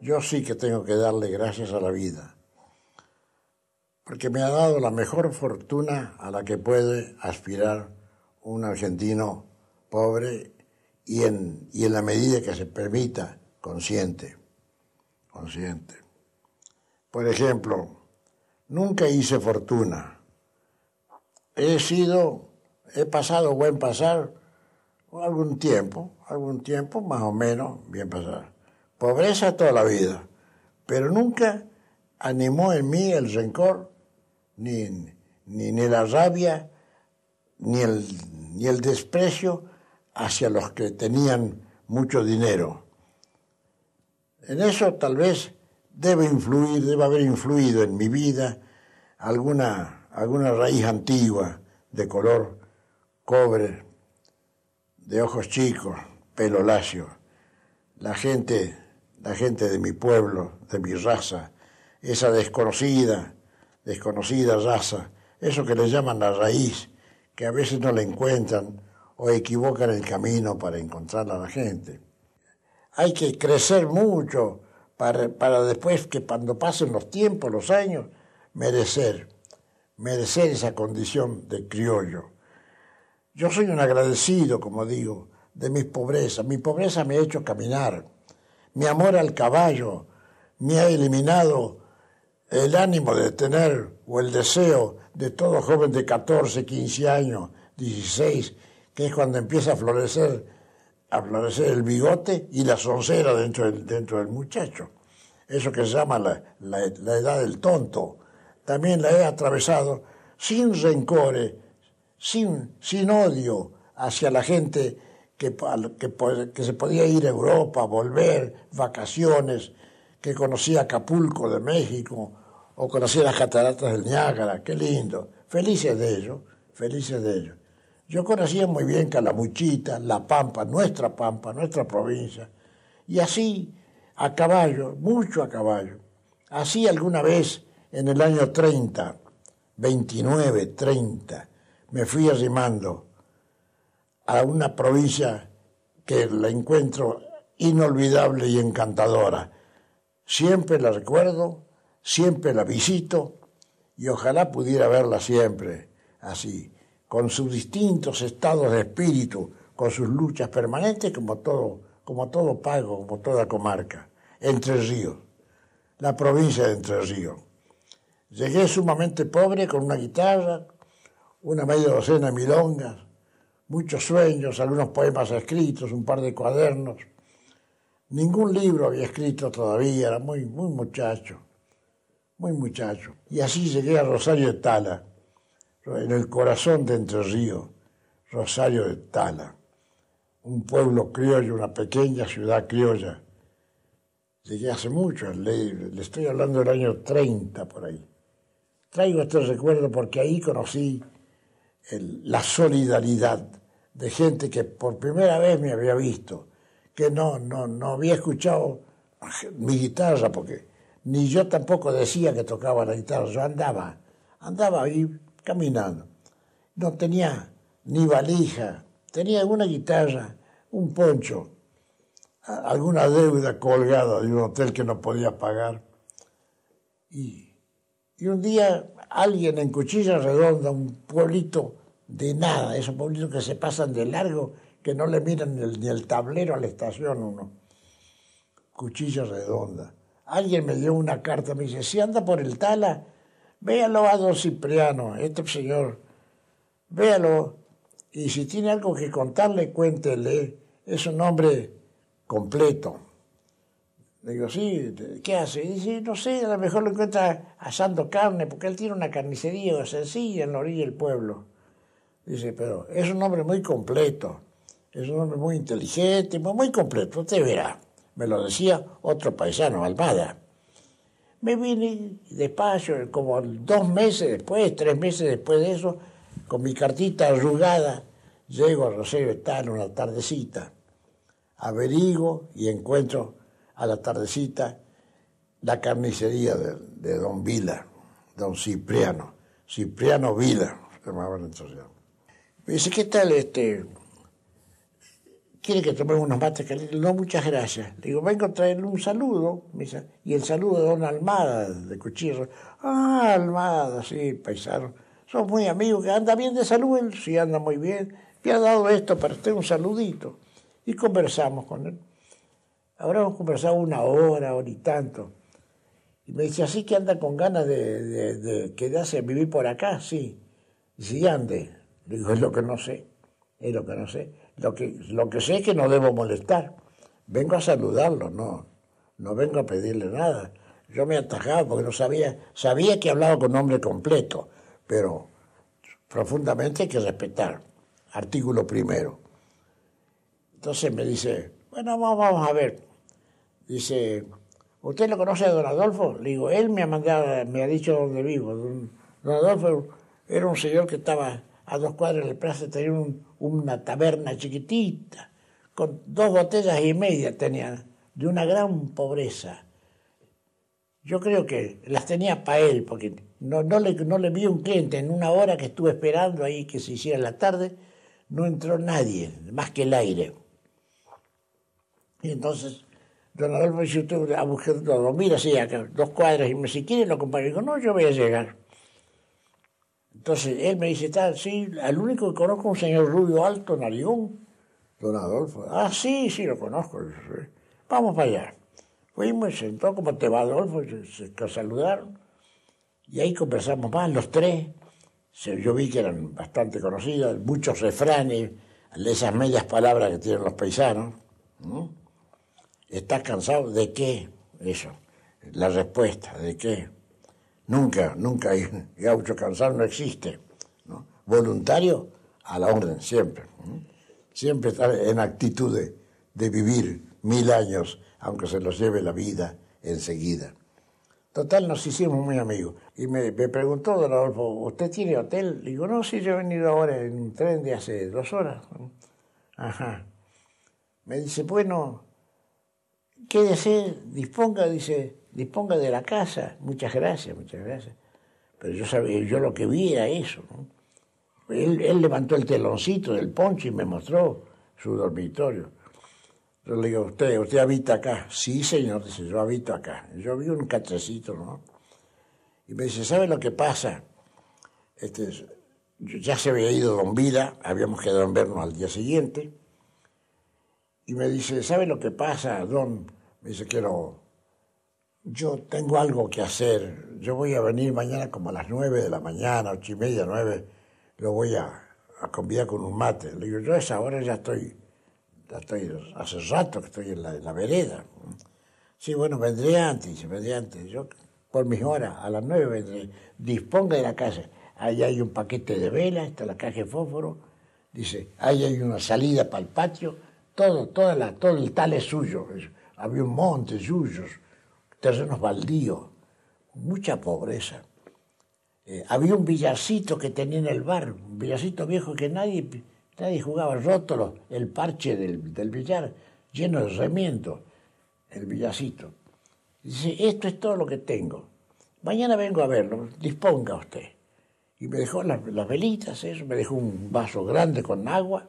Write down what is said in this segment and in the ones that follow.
Yo sí que tengo que darle gracias a la vida, porque me ha dado la mejor fortuna a la que puede aspirar un argentino pobre y en, y en la medida que se permita, consciente, consciente. Por ejemplo, nunca hice fortuna. He sido, he pasado buen pasar algún tiempo, algún tiempo más o menos bien pasar pobreza toda la vida, pero nunca animó en mí el rencor, ni, ni, la rabia, ni el, ni el desprecio hacia los que tenían mucho dinero. En eso tal vez debe influir, debe haber influido en mi vida alguna, alguna raíz antigua de color cobre, de ojos chicos, pelo lacio. La gente la gente de mi pueblo, de mi raza, esa desconocida, desconocida raza, eso que le llaman la raíz, que a veces no la encuentran o equivocan el camino para encontrar a la gente. Hay que crecer mucho para, después que cuando pasen los tiempos, los años, merecer, merecer esa condición de criollo. Yo soy un agradecido, como digo, de mis pobrezas. Mi pobreza me ha hecho caminar mi amor al caballo me ha eliminado el ánimo de tener o el deseo de todo joven de 14, 15 años, 16, que es cuando empieza a florecer, a florecer el bigote y la soncera dentro del, dentro del muchacho. Eso que se llama la, edad del tonto. También la he atravesado sin rencores, sin, sin odio hacia la gente que, que, se podía ir a Europa, volver, vacaciones, que conocía Acapulco de México, o conocía las cataratas del Niágara, qué lindo. Felices de ellos, felices de ellos. Yo conocía muy bien Calamuchita, La Pampa, nuestra Pampa, nuestra provincia, y así, a caballo, mucho a caballo. Así alguna vez, en el año 30, 29, 30, me fui arrimando a una provincia que la encuentro inolvidable y encantadora. Siempre la recuerdo, siempre la visito y ojalá pudiera verla siempre así, con sus distintos estados de espíritu, con sus luchas permanentes como todo, como todo pago, como toda comarca. Entre Ríos, la provincia de Entre Ríos. Llegué sumamente pobre con una guitarra, una media docena de milongas, muchos sueños, algunos poemas escritos, un par de cuadernos. Ningún libro había escrito todavía, era muy, muy muchacho, muy muchacho. Y así llegué a Rosario de Tala, en el corazón de Entre Ríos, Rosario de Tala, un pueblo criollo, una pequeña ciudad criolla. Llegué hace mucho, le, le estoy hablando del año 30 por ahí. Traigo este recuerdo porque ahí conocí la solidaridad de gente que por primera vez me había visto, que no, no, no había escuchado mi guitarra, porque ni yo tampoco decía que tocaba la guitarra, yo andaba, andaba ahí caminando. No tenía ni valija, tenía una guitarra, un poncho, alguna deuda colgada de un hotel que no podía pagar. Y, y un día alguien en Cuchilla Redonda, un pueblito de nada, esos pueblitos que se pasan de largo, que no le miran ni el, tablero a la estación uno. Cuchilla redonda. Alguien me dio una carta, me dice, si anda por el Tala, véalo a don Cipriano, este señor, véalo, y si tiene algo que contarle, cuéntele, es un hombre completo. Le digo, sí, ¿qué hace? dice, no sé, a lo mejor lo encuentra asando carne, porque él tiene una carnicería sencilla en la orilla del pueblo. Dice, pero es un hombre muy completo, es un hombre muy inteligente, muy completo, usted verá. Me lo decía otro paisano, Almada. Me vine despacio, como dos meses después, tres meses después de eso, con mi cartita arrugada, llego a Rosario Están una tardecita, averigo y encuentro a la tardecita la carnicería de, don Vila, don Cipriano, Cipriano Vila, se llamaba entonces. Me dice, ¿qué tal? Este, ¿Quiere que tomemos unos mates calientes? No, muchas gracias. Le digo, vengo a traerle un saludo. y el saludo de don Almada, de Cuchillo. Ah, Almada, sí, paisano. Son muy amigos, que anda bien de salud. él Sí, anda muy bien. Me ha dado esto para usted, un saludito. Y conversamos con él. Ahora hemos conversado una hora, hora y tanto. Y me dice, así que anda con ganas de, de quedarse a vivir por acá, sí. Sí, ande. Digo, es lo que no sé, es lo que no sé. Lo que, lo que sé es que no debo molestar. Vengo a saludarlo, no, no vengo a pedirle nada. Yo me atajaba porque no sabía, sabía que hablaba con hombre completo, pero profundamente hay que respetar. Artículo primero. Entonces me dice, bueno, vamos a ver. Dice, ¿usted lo conoce a don Adolfo? Le digo, él me ha mandado, me ha dicho dónde vivo. Don Adolfo era un señor que estaba a dos cuadras de la plaza tenía una taberna chiquitita, con dos botellas y media tenía, de una gran pobreza. Yo creo que las tenía para él, porque no, no, le, no le vi un cliente. En una hora que estuve esperando ahí que se hiciera la tarde, no entró nadie, más que el aire. Y entonces don Adolfo dice, usted a buscar todo, mira, sí, acá, dos cuadras, y me si quiere lo acompaño. Digo, no, yo voy a llegar. Entonces él me dice, tal, sí, al único que conozco es un señor rubio alto, narigón. Don Adolfo. Ah, sí, sí, lo conozco. Vamos para allá. Fuimos, sentó como te va Adolfo, se, saludaron. Y ahí conversamos más, los tres. Yo vi que eran bastante conocidas, muchos refranes, esas medias palabras que tienen los paisanos. ¿Estás cansado de qué? Eso, la respuesta, de qué. Nunca, nunca hay gaucho cansar no existe. Voluntario a la orden, siempre. Siempre estar en actitud de, vivir mil años, aunque se los lleve la vida enseguida. Total, nos hicimos muy amigos. Y me, preguntó don Adolfo, ¿usted tiene hotel? Le digo, no, sí, yo he venido ahora en un tren de hace dos horas. Ajá. Me dice, bueno, ¿Qué decir? Disponga, dice, disponga de la casa. Muchas gracias, muchas gracias. Pero yo sabía, yo lo que vi era eso. ¿no? Él, levantó el teloncito del ponche y me mostró su dormitorio. Yo le digo, usted, usted habita acá. Sí, señor, dice, yo habito acá. Yo vi un cachecito, ¿no? Y me dice, ¿sabe lo que pasa? Este, ya se había ido Don Vida, habíamos quedado en vernos al día siguiente y me dice, ¿sabe lo que pasa, Don? Me dice, quiero, yo tengo algo que hacer, yo voy a venir mañana como a las nueve de la mañana, ocho y media, nueve, lo voy a, a convidar con un mate. Le digo, yo a esa hora ya estoy, ya estoy, hace rato que estoy en la, vereda. Sí, bueno, vendré antes, vendré antes. Yo por mis horas, a las nueve vendré. Disponga de la casa. Ahí hay un paquete de velas, está la caja de fósforo. Dice, ahí hay una salida para el patio todo, toda la, todo el tal es suyo. Había un monte suyos, terrenos baldíos, mucha pobreza. Eh, había un villacito que tenía en el bar, un villacito viejo que nadie, nadie jugaba, rótolo, el parche del, del billar, lleno de remiendo, el villacito. Dice, esto es todo lo que tengo. Mañana vengo a verlo, disponga usted. Y me dejó las, velitas, eso, me dejó un vaso grande con agua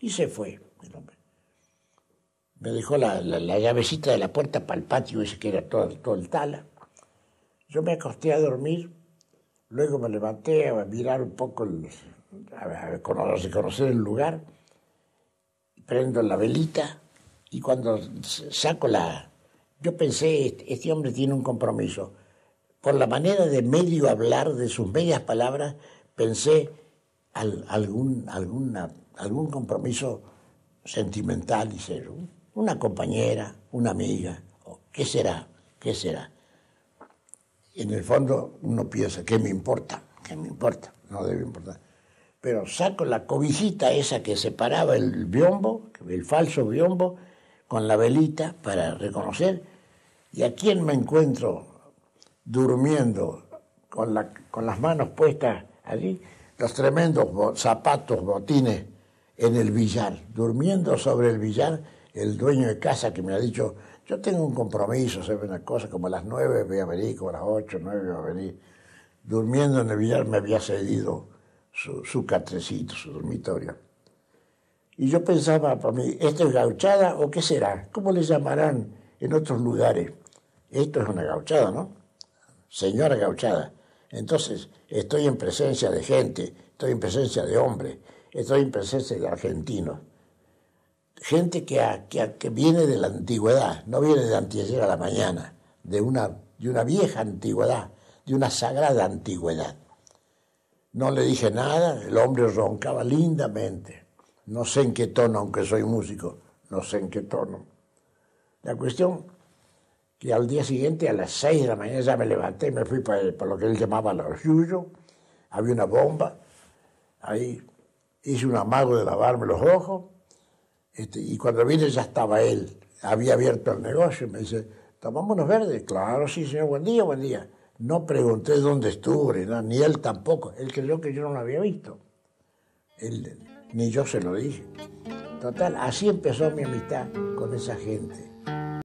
y se fue el hombre me dejó la, llavecita de la puerta para el patio, ese que era todo, todo el tala. Yo me acosté a dormir, luego me levanté a mirar un poco, a, conocer el lugar, prendo la velita y cuando saco la... Yo pensé, este, este, hombre tiene un compromiso. Por la manera de medio hablar, de sus medias palabras, pensé algún, alguna, algún compromiso sentimental y serio una compañera, una amiga, qué será, qué será. en el fondo uno piensa, ¿qué me importa? ¿Qué me importa? No debe importar. Pero saco la cobijita esa que separaba el biombo, el falso biombo, con la velita para reconocer. ¿Y a quién me encuentro durmiendo con las manos puestas allí? Los tremendos zapatos, botines en el billar, durmiendo sobre el billar el dueño de casa que me ha dicho, yo tengo un compromiso, se una cosa, como a las nueve voy a venir, como a las ocho, nueve voy a venir. Durmiendo en el billar me había cedido su, su catrecito, su dormitorio. Y yo pensaba para mí, ¿esto es gauchada o qué será? ¿Cómo le llamarán en otros lugares? Esto es una gauchada, ¿no? Señora gauchada. Entonces, estoy en presencia de gente, estoy en presencia de hombres, estoy en presencia de argentinos gente que, que, viene de la antigüedad, no viene de antigüedad a la mañana, de una, de una vieja antigüedad, de una sagrada antigüedad. No le dije nada, el hombre roncaba lindamente. No sé en qué tono, aunque soy músico, no sé en qué tono. La cuestión que al día siguiente, a las seis de la mañana, ya me levanté y me fui para, lo que él llamaba los yuyos. Había una bomba, ahí hice un amago de lavarme los ojos este, y cuando vine ya estaba él, había abierto el negocio. Y me dice, tomámonos verdes? Claro, sí, señor, buen día, buen día. No pregunté dónde estuve, ni él tampoco. Él creyó que yo no lo había visto. ni yo se lo dije. Total, así empezó mi amistad con esa gente.